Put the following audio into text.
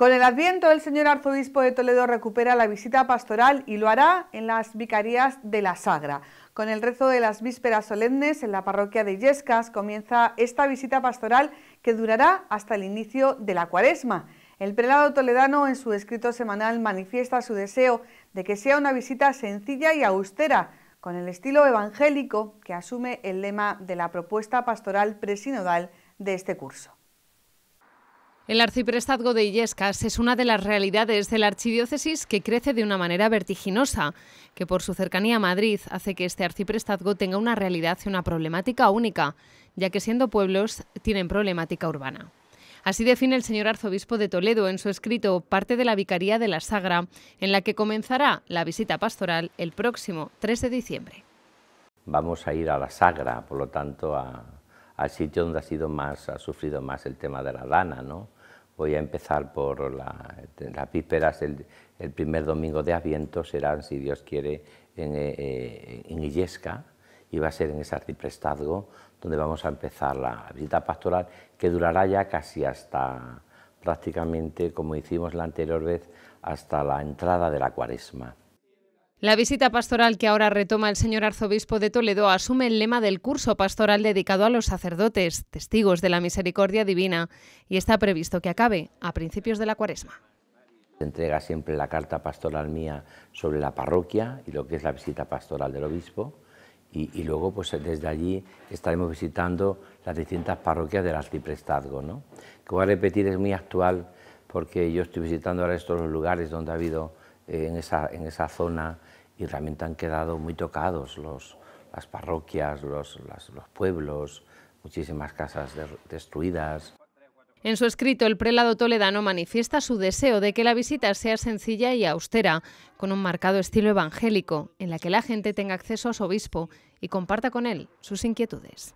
Con el adviento, el señor arzobispo de Toledo recupera la visita pastoral y lo hará en las vicarías de la Sagra. Con el rezo de las vísperas solemnes en la parroquia de Yescas comienza esta visita pastoral que durará hasta el inicio de la cuaresma. El prelado toledano en su escrito semanal manifiesta su deseo de que sea una visita sencilla y austera, con el estilo evangélico que asume el lema de la propuesta pastoral presinodal de este curso. El arciprestazgo de Illescas es una de las realidades de la archidiócesis que crece de una manera vertiginosa, que por su cercanía a Madrid hace que este arciprestazgo tenga una realidad y una problemática única, ya que siendo pueblos tienen problemática urbana. Así define el señor arzobispo de Toledo en su escrito Parte de la Vicaría de la Sagra, en la que comenzará la visita pastoral el próximo 3 de diciembre. Vamos a ir a la Sagra, por lo tanto, al sitio donde ha sido más, ha sufrido más el tema de la lana, ¿no? voy a empezar por las vísperas, el, primer domingo de Adviento serán, si Dios quiere, eh, eh, en, Illesca, y va a ser en ese arciprestazgo donde vamos a empezar la visita pastoral, que durará ya casi hasta prácticamente, como hicimos la anterior vez, hasta la entrada de la cuaresma. La visita pastoral que ahora retoma el señor arzobispo de Toledo asume el lema del curso pastoral dedicado a los sacerdotes, testigos de la misericordia divina, y está previsto que acabe a principios de la cuaresma. Se Entrega siempre la carta pastoral mía sobre la parroquia y lo que es la visita pastoral del obispo, y, luego pues desde allí estaremos visitando las distintas parroquias del arciprestazgo, ¿no? que voy a repetir es muy actual porque yo estoy visitando ahora estos lugares donde ha habido en esa, zona y realmente han quedado muy tocados las parroquias, los, pueblos, muchísimas casas destruidas. En su escrito, el prelado toledano manifiesta su deseo de que la visita sea sencilla y austera, con un marcado estilo evangélico, en la que la gente tenga acceso a su obispo y comparta con él sus inquietudes.